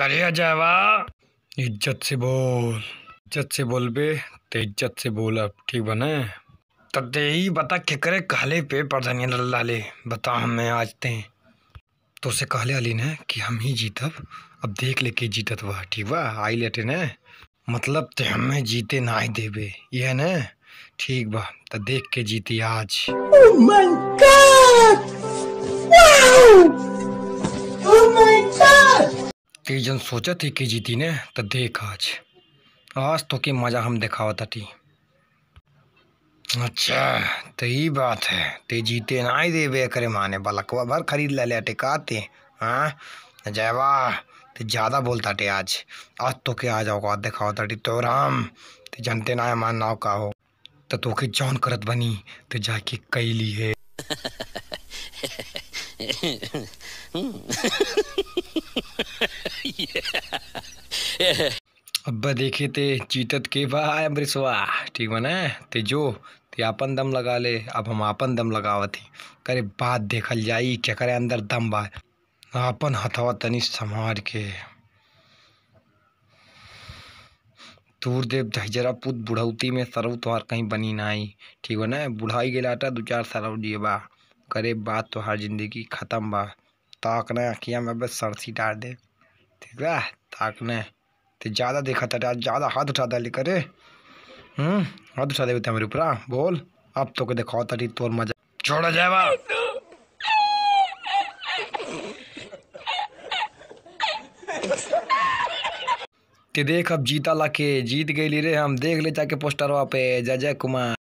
करे जावा इज्जत से बोल इज्जत से बोल बे तो इज्जत से बोल अब ठीक बने तदे तो ही बता के करे कहले पे प्रधानी लाले बता हमें आज ते तो उसे कहले अली ने कि हम ही जीतब अब देख ले के जीतत वह ठीक बा आई लेटे न मतलब ते हमें जीते ना ही देवे ये न ठीक बा तो देख के जीती आज oh my God! Wow! कई जन सोचा थी कि जीती ने तो देख आज आज तो की मज़ा हम दिखावा थी अच्छा तो ये बात है ते जीते ना ही दे बे करे माने बलकवा भर खरीद ले ले टिकाते हाँ जय वाह ते ज़्यादा बोलता टे आज आज तो के आ जाओ आज दिखाओ तटी तो राम ते जनते ना मान नाव का हो तो तो के जौन करत बनी ते तो जाके कई ली है हम्म। अब देखे ते चीतत के भाई अमृतवा ठीक बना ते जो ते अपन दम लगा ले अब हम अपन दम लगावत ही करे बात देखल जाई क्या करे अंदर दम बा अपन हथवा तनी संभार के दूर देव दहजरा पुत बुढ़ौती में सरव तुहार कहीं बनी ना आई ठीक बना बुढ़ाई गिलाटा दो चार सरव दिए बा करे बात तुहार जिंदगी ख़त्म बा ताकना किया मैं बस सरसी डाल दे ठीक बा ताकना तो ज़्यादा देखा था ज़्यादा हाथ उठा था लेकर हम्म, हाथ उठा देते मेरे ऊपर बोल अब तो के दिखाओ था तोर मजा छोड़ा जाए बा देख अब जीता लाके जीत ली रे हम देख ले जाके वहां पे जय जय कुमार